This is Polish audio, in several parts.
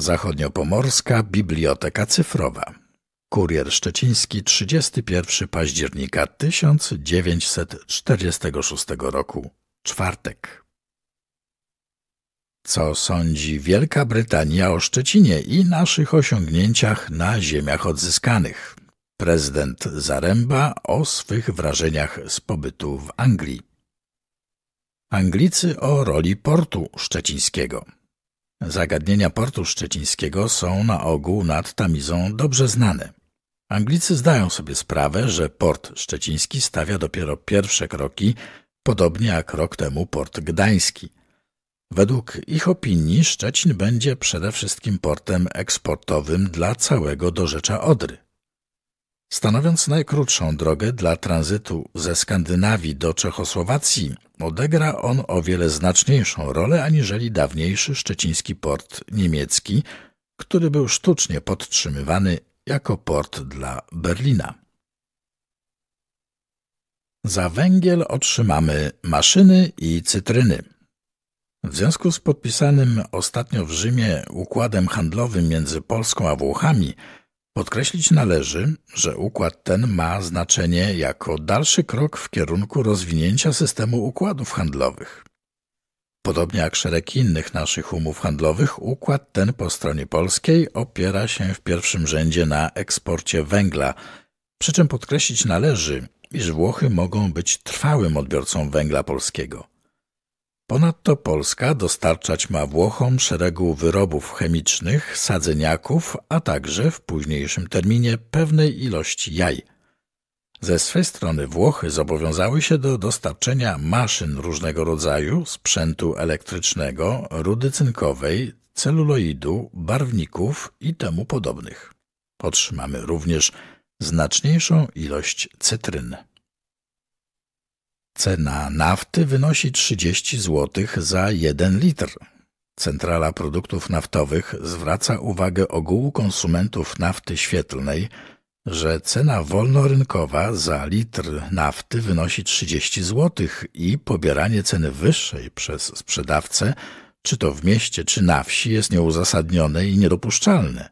Zachodniopomorska Biblioteka Cyfrowa. Kurier Szczeciński 31 października 1946 roku. Czwartek. Co sądzi Wielka Brytania o Szczecinie i naszych osiągnięciach na ziemiach odzyskanych? Prezydent Zaręba o swych wrażeniach z pobytu w Anglii. Anglicy o roli portu szczecińskiego. Zagadnienia portu szczecińskiego są na ogół nad Tamizą dobrze znane. Anglicy zdają sobie sprawę, że port szczeciński stawia dopiero pierwsze kroki, podobnie jak rok temu port gdański. Według ich opinii Szczecin będzie przede wszystkim portem eksportowym dla całego dorzecza Odry. Stanowiąc najkrótszą drogę dla tranzytu ze Skandynawii do Czechosłowacji, odegra on o wiele znaczniejszą rolę aniżeli dawniejszy szczeciński port niemiecki, który był sztucznie podtrzymywany jako port dla Berlina. Za węgiel otrzymamy maszyny i cytryny. W związku z podpisanym ostatnio w Rzymie układem handlowym między Polską a Włochami Podkreślić należy, że układ ten ma znaczenie jako dalszy krok w kierunku rozwinięcia systemu układów handlowych. Podobnie jak szereg innych naszych umów handlowych, układ ten po stronie polskiej opiera się w pierwszym rzędzie na eksporcie węgla. Przy czym podkreślić należy, iż Włochy mogą być trwałym odbiorcą węgla polskiego. Ponadto Polska dostarczać ma Włochom szeregu wyrobów chemicznych, sadzeniaków, a także w późniejszym terminie pewnej ilości jaj. Ze swej strony Włochy zobowiązały się do dostarczenia maszyn różnego rodzaju, sprzętu elektrycznego, rudy cynkowej, celuloidu, barwników i temu podobnych. Otrzymamy również znaczniejszą ilość cytryny. Cena nafty wynosi 30 zł za 1 litr. Centrala Produktów Naftowych zwraca uwagę ogółu konsumentów nafty świetlnej, że cena wolnorynkowa za litr nafty wynosi 30 zł i pobieranie ceny wyższej przez sprzedawcę, czy to w mieście, czy na wsi, jest nieuzasadnione i niedopuszczalne.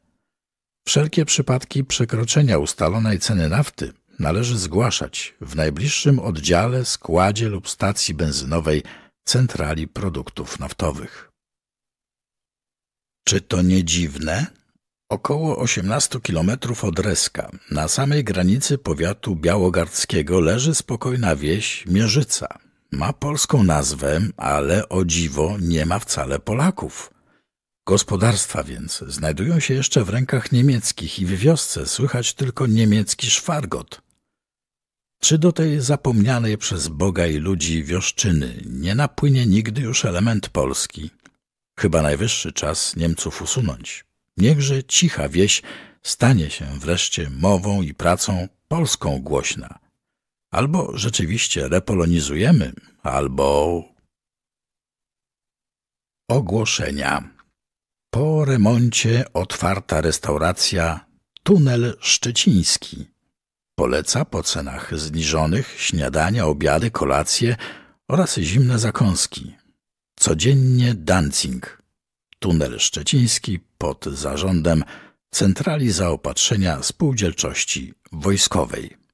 Wszelkie przypadki przekroczenia ustalonej ceny nafty należy zgłaszać w najbliższym oddziale, składzie lub stacji benzynowej centrali produktów naftowych. Czy to nie dziwne? Około 18 km od Reska, na samej granicy powiatu białogardzkiego leży spokojna wieś Mierzyca. Ma polską nazwę, ale o dziwo nie ma wcale Polaków. Gospodarstwa więc znajdują się jeszcze w rękach niemieckich i w wiosce słychać tylko niemiecki szwargot. Czy do tej zapomnianej przez Boga i ludzi wioszczyny nie napłynie nigdy już element Polski? Chyba najwyższy czas Niemców usunąć. Niechże cicha wieś stanie się wreszcie mową i pracą polską głośna. Albo rzeczywiście repolonizujemy, albo... Ogłoszenia. Po remoncie otwarta restauracja Tunel Szczeciński Poleca po cenach zniżonych śniadania, obiady, kolacje oraz zimne zakąski. Codziennie dancing. Tunel Szczeciński pod zarządem Centrali Zaopatrzenia Spółdzielczości Wojskowej.